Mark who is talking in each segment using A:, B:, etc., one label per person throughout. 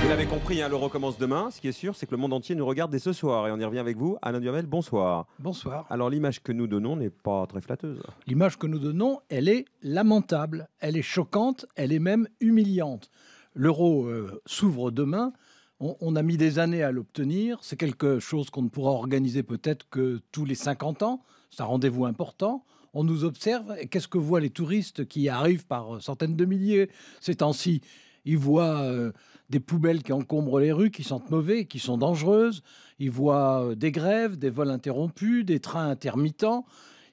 A: Vous l'avez compris, hein, l'euro commence demain. Ce qui est sûr, c'est que le monde entier nous regarde dès ce soir. Et on y revient avec vous. Alain Duhamel, bonsoir. Bonsoir. Alors, l'image que nous donnons n'est pas très flatteuse. L'image que nous donnons, elle est lamentable, elle est choquante, elle est même humiliante. L'euro euh, s'ouvre demain. On, on, a mis des années à l'obtenir. C'est quelque chose qu'on ne pourra organiser peut-être que tous les 50 ans. C'est un rendez-vous important. On nous observe. Et Qu'est-ce que voient les touristes qui arrivent par euh, centaines de milliers ces temps-ci ils voient euh, des poubelles qui encombrent les rues, qui sentent mauvais, qui sont dangereuses. Ils voient euh, des grèves, des vols interrompus, des trains intermittents.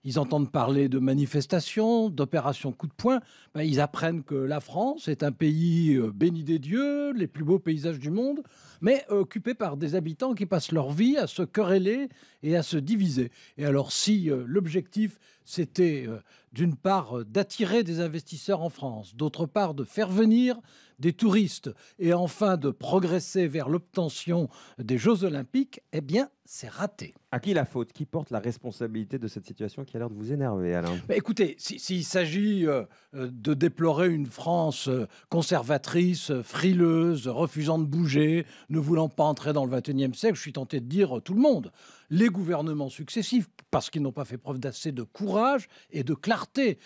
A: Ils entendent parler de manifestations, d'opérations coup de poing. Ben, ils apprennent que la France est un pays euh, béni des dieux, les plus beaux paysages du monde, mais occupé par des habitants qui passent leur vie à se quereller et à se diviser. Et alors si l'objectif, c'était d'une part, euh, d'attirer des investisseurs en France, d'autre part, de faire venir des touristes et enfin de progresser vers l'obtention des Jeux olympiques, eh bien, c'est raté. À qui la faute Qui porte la responsabilité de cette situation qui a l'air de vous énerver, Alain bah, Écoutez, s'il s'agit euh, euh, de déplorer une France conservatrice, frileuse, refusant de bouger, ne voulant pas entrer dans le 21e siècle, je suis tenté de dire tout le monde les gouvernements successifs, parce qu'ils n'ont pas fait preuve d'assez de courage et de clarté,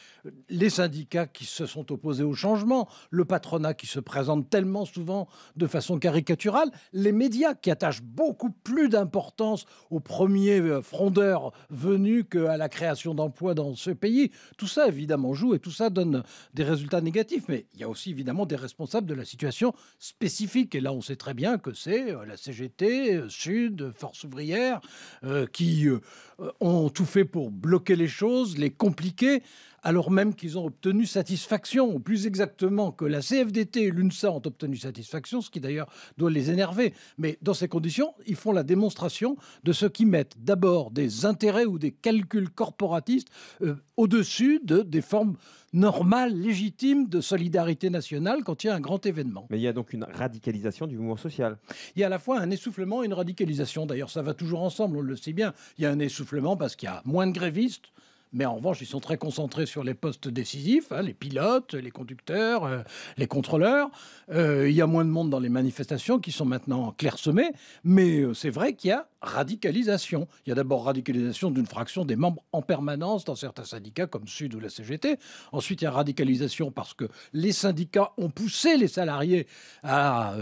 A: les syndicats qui se sont opposés au changement, le patronat qui se présente tellement souvent de façon caricaturale, les médias qui attachent beaucoup plus d'importance aux premiers euh, frondeurs venus qu'à la création d'emplois dans ce pays. Tout ça, évidemment, joue et tout ça donne des résultats négatifs, mais il y a aussi, évidemment, des responsables de la situation spécifique. Et là, on sait très bien que c'est euh, la CGT, euh, Sud, Force ouvrière, euh, qui euh, euh, ont tout fait pour bloquer les choses, les compliquer, alors même qu'ils ont obtenu satisfaction, ou plus exactement que la CFDT et l'UNSA ont obtenu satisfaction, ce qui d'ailleurs doit les énerver. Mais dans ces conditions, ils font la démonstration de ceux qui mettent d'abord des intérêts ou des calculs corporatistes euh, au-dessus de, des formes normales, légitimes de solidarité nationale quand il y a un grand événement. Mais il y a donc une radicalisation du mouvement social. Il y a à la fois un essoufflement et une radicalisation. D'ailleurs, ça va toujours ensemble, on le sait bien. Il y a un essoufflement parce qu'il y a moins de grévistes. Mais en revanche, ils sont très concentrés sur les postes décisifs, hein, les pilotes, les conducteurs, euh, les contrôleurs. Euh, il y a moins de monde dans les manifestations qui sont maintenant clairsemées. Mais euh, c'est vrai qu'il y a radicalisation. Il y a d'abord radicalisation d'une fraction des membres en permanence dans certains syndicats comme Sud ou la CGT. Ensuite, il y a radicalisation parce que les syndicats ont poussé les salariés à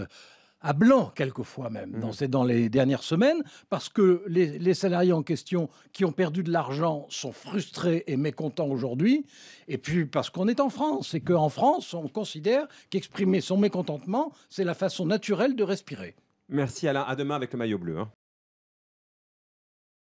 A: à blanc quelquefois même mm. dans, les dernières semaines, parce que les, salariés en question qui ont perdu de l'argent sont frustrés et mécontents aujourd'hui, et puis parce qu'on est en France, et qu'en France, on considère qu'exprimer son mécontentement, c'est la façon naturelle de respirer. Merci Alain, à demain avec le maillot bleu. Hein.